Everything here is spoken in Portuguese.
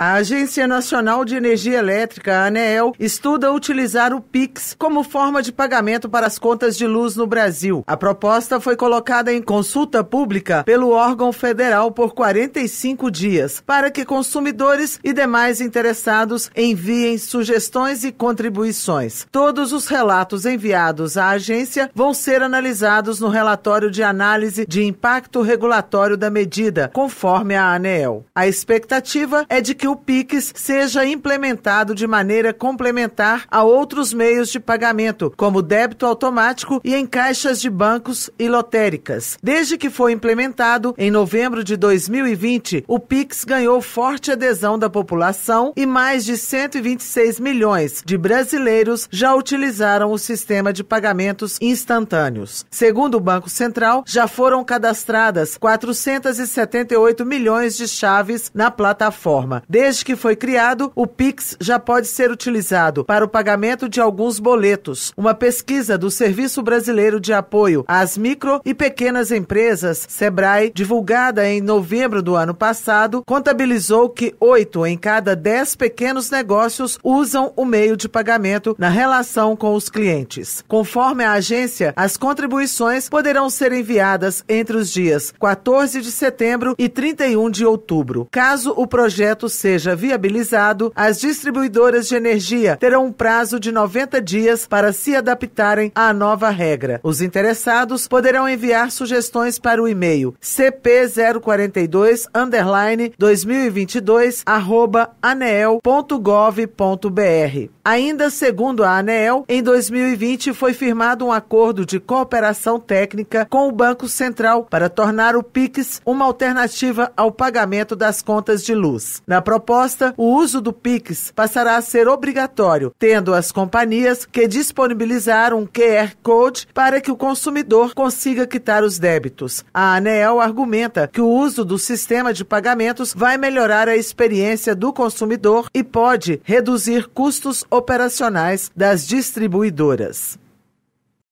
A Agência Nacional de Energia Elétrica, a ANEEL, estuda utilizar o PIX como forma de pagamento para as contas de luz no Brasil. A proposta foi colocada em consulta pública pelo órgão federal por 45 dias, para que consumidores e demais interessados enviem sugestões e contribuições. Todos os relatos enviados à agência vão ser analisados no relatório de análise de impacto regulatório da medida, conforme a ANEEL. A expectativa é de que o PIX seja implementado de maneira complementar a outros meios de pagamento, como débito automático e em caixas de bancos e lotéricas. Desde que foi implementado, em novembro de 2020, o PIX ganhou forte adesão da população e mais de 126 milhões de brasileiros já utilizaram o sistema de pagamentos instantâneos. Segundo o Banco Central, já foram cadastradas 478 milhões de chaves na plataforma. Desde que foi criado, o Pix já pode ser utilizado para o pagamento de alguns boletos. Uma pesquisa do Serviço Brasileiro de Apoio às Micro e Pequenas Empresas, SEBRAE, divulgada em novembro do ano passado, contabilizou que oito em cada dez pequenos negócios usam o meio de pagamento na relação com os clientes. Conforme a agência, as contribuições poderão ser enviadas entre os dias 14 de setembro e 31 de outubro, caso o projeto seja seja viabilizado, as distribuidoras de energia terão um prazo de 90 dias para se adaptarem à nova regra. Os interessados poderão enviar sugestões para o e-mail cp042 2022 anel.gov.br. Ainda segundo a Anel, em 2020 foi firmado um acordo de cooperação técnica com o Banco Central para tornar o Pix uma alternativa ao pagamento das contas de luz. Na proposta, o uso do Pix passará a ser obrigatório, tendo as companhias que disponibilizar um QR Code para que o consumidor consiga quitar os débitos. A ANEEL argumenta que o uso do sistema de pagamentos vai melhorar a experiência do consumidor e pode reduzir custos operacionais das distribuidoras.